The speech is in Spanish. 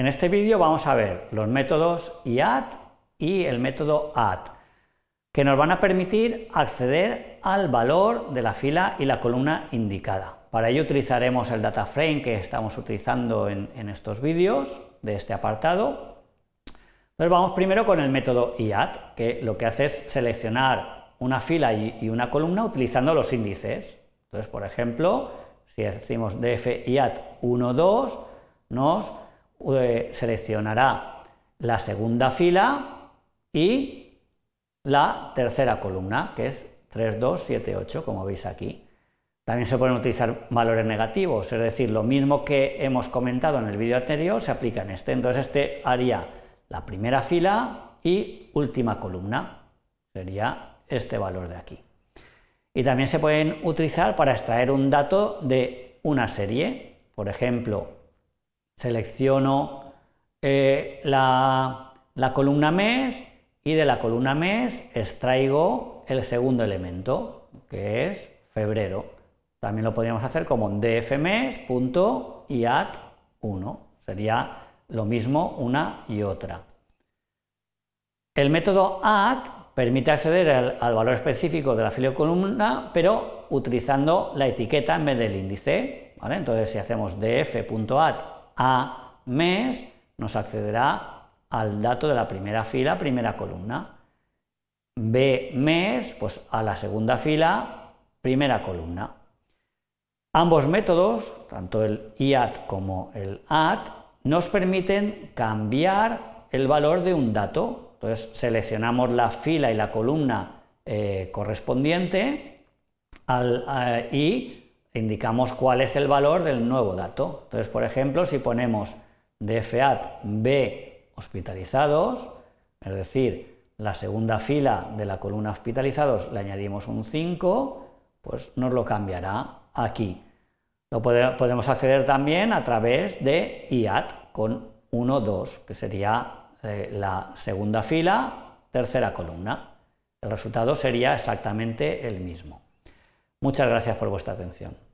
En este vídeo vamos a ver los métodos IAD y el método ADD, que nos van a permitir acceder al valor de la fila y la columna indicada. Para ello utilizaremos el data frame que estamos utilizando en, estos vídeos de este apartado. vamos primero con el método IAD, que lo que hace es seleccionar una fila y, una columna utilizando los índices. Entonces, por ejemplo, si decimos df IADD 1, 2, nos eh, seleccionará la segunda fila y la tercera columna, que es 3, 2, 7, 8, como veis aquí. También se pueden utilizar valores negativos, es decir, lo mismo que hemos comentado en el vídeo anterior se aplica en este. Entonces este haría la primera fila y última columna, sería este valor de aquí. Y también se pueden utilizar para extraer un dato de una serie, por ejemplo, selecciono eh, la, columna mes y de la columna mes extraigo el segundo elemento, que es febrero. También lo podríamos hacer como dfmes.iat1. Sería lo mismo una y otra. El método add permite acceder al, valor específico de la columna pero utilizando la etiqueta en vez del índice. Entonces, si hacemos df.add a mes nos accederá al dato de la primera fila, primera columna. B mes, pues a la segunda fila, primera columna. Ambos métodos, tanto el IAT como el AT, nos permiten cambiar el valor de un dato. Entonces seleccionamos la fila y la columna eh, correspondiente al, I. Eh, indicamos cuál es el valor del nuevo dato. Entonces, por ejemplo, si ponemos DFAT B hospitalizados, es decir, la segunda fila de la columna hospitalizados le añadimos un 5, pues nos lo cambiará aquí. Lo podemos acceder también a través de IAT con 1, 2, que sería eh, la segunda fila, tercera columna. El resultado sería exactamente el mismo. Muchas gracias por vuestra atención.